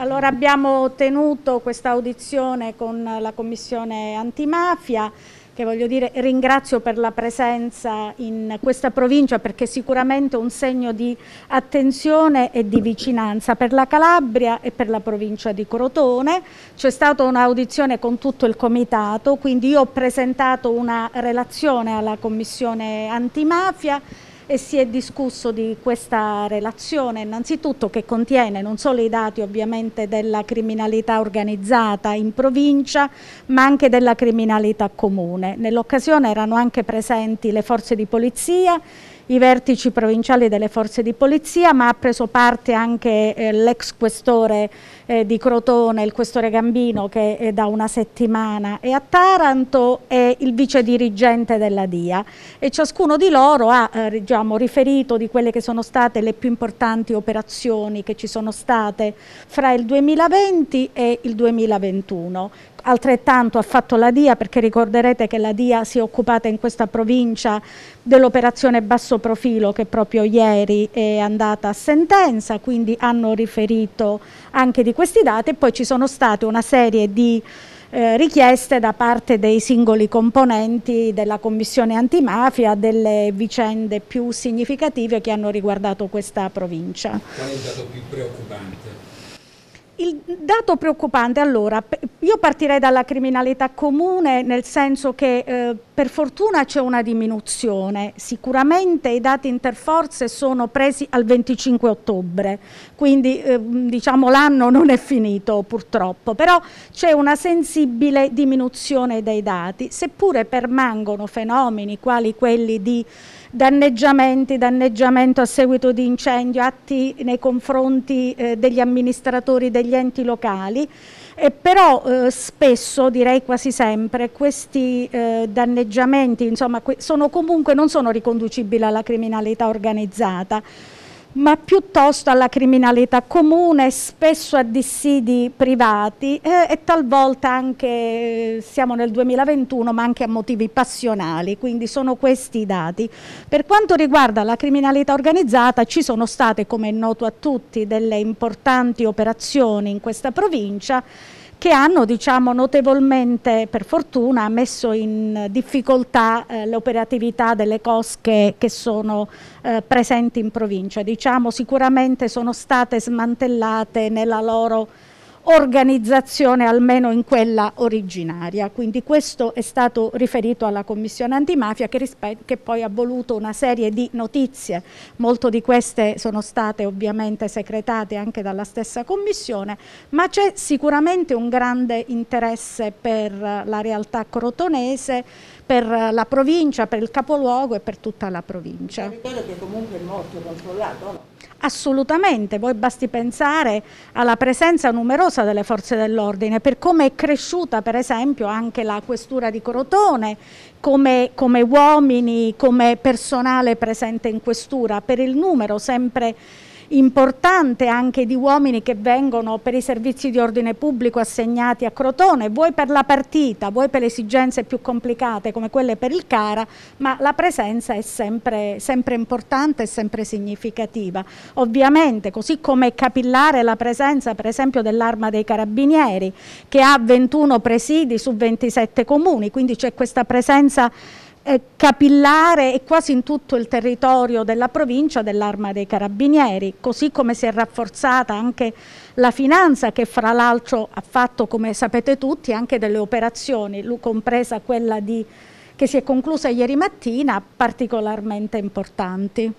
Allora abbiamo tenuto questa audizione con la Commissione antimafia che voglio dire ringrazio per la presenza in questa provincia perché è sicuramente un segno di attenzione e di vicinanza per la Calabria e per la provincia di Crotone. C'è stata un'audizione con tutto il comitato, quindi io ho presentato una relazione alla Commissione antimafia e si è discusso di questa relazione innanzitutto che contiene non solo i dati ovviamente della criminalità organizzata in provincia ma anche della criminalità comune. Nell'occasione erano anche presenti le forze di polizia i vertici provinciali delle forze di polizia, ma ha preso parte anche eh, l'ex questore eh, di Crotone, il questore Gambino, che eh, da una settimana è a Taranto, e il vice dirigente della DIA. E ciascuno di loro ha eh, diciamo, riferito di quelle che sono state le più importanti operazioni che ci sono state fra il 2020 e il 2021 altrettanto ha fatto la DIA perché ricorderete che la DIA si è occupata in questa provincia dell'operazione basso profilo che proprio ieri è andata a sentenza, quindi hanno riferito anche di questi dati e poi ci sono state una serie di eh, richieste da parte dei singoli componenti della commissione antimafia delle vicende più significative che hanno riguardato questa provincia. Qual è il dato più preoccupante? Il dato preoccupante, allora, io partirei dalla criminalità comune nel senso che eh, per fortuna c'è una diminuzione, sicuramente i dati interforze sono presi al 25 ottobre, quindi eh, diciamo l'anno non è finito purtroppo, però c'è una sensibile diminuzione dei dati, seppure permangono fenomeni quali quelli di danneggiamenti, danneggiamento a seguito di incendio, atti nei confronti eh, degli amministratori degli degli enti locali, e però eh, spesso, direi quasi sempre, questi eh, danneggiamenti insomma, sono comunque non sono riconducibili alla criminalità organizzata ma piuttosto alla criminalità comune, spesso a dissidi privati eh, e talvolta anche, siamo nel 2021, ma anche a motivi passionali, quindi sono questi i dati. Per quanto riguarda la criminalità organizzata ci sono state, come è noto a tutti, delle importanti operazioni in questa provincia che hanno diciamo, notevolmente, per fortuna, messo in difficoltà eh, l'operatività delle cosche che sono eh, presenti in provincia. Diciamo, sicuramente sono state smantellate nella loro organizzazione almeno in quella originaria. Quindi questo è stato riferito alla Commissione antimafia che, che poi ha voluto una serie di notizie, molte di queste sono state ovviamente secretate anche dalla stessa Commissione, ma c'è sicuramente un grande interesse per la realtà crotonese, per la provincia, per il capoluogo e per tutta la provincia. Il territorio che comunque è molto controllato. No? Assolutamente, poi basti pensare alla presenza numerosa delle forze dell'ordine, per come è cresciuta per esempio anche la questura di Crotone, come, come uomini, come personale presente in questura, per il numero sempre importante anche di uomini che vengono per i servizi di ordine pubblico assegnati a Crotone, vuoi per la partita, vuoi per le esigenze più complicate come quelle per il Cara, ma la presenza è sempre, sempre importante e sempre significativa. Ovviamente, così come è capillare la presenza per esempio dell'Arma dei Carabinieri, che ha 21 presidi su 27 comuni, quindi c'è questa presenza eh, capillare e quasi in tutto il territorio della provincia dell'arma dei carabinieri, così come si è rafforzata anche la finanza che fra l'altro ha fatto, come sapete tutti, anche delle operazioni, lui compresa quella di, che si è conclusa ieri mattina, particolarmente importanti.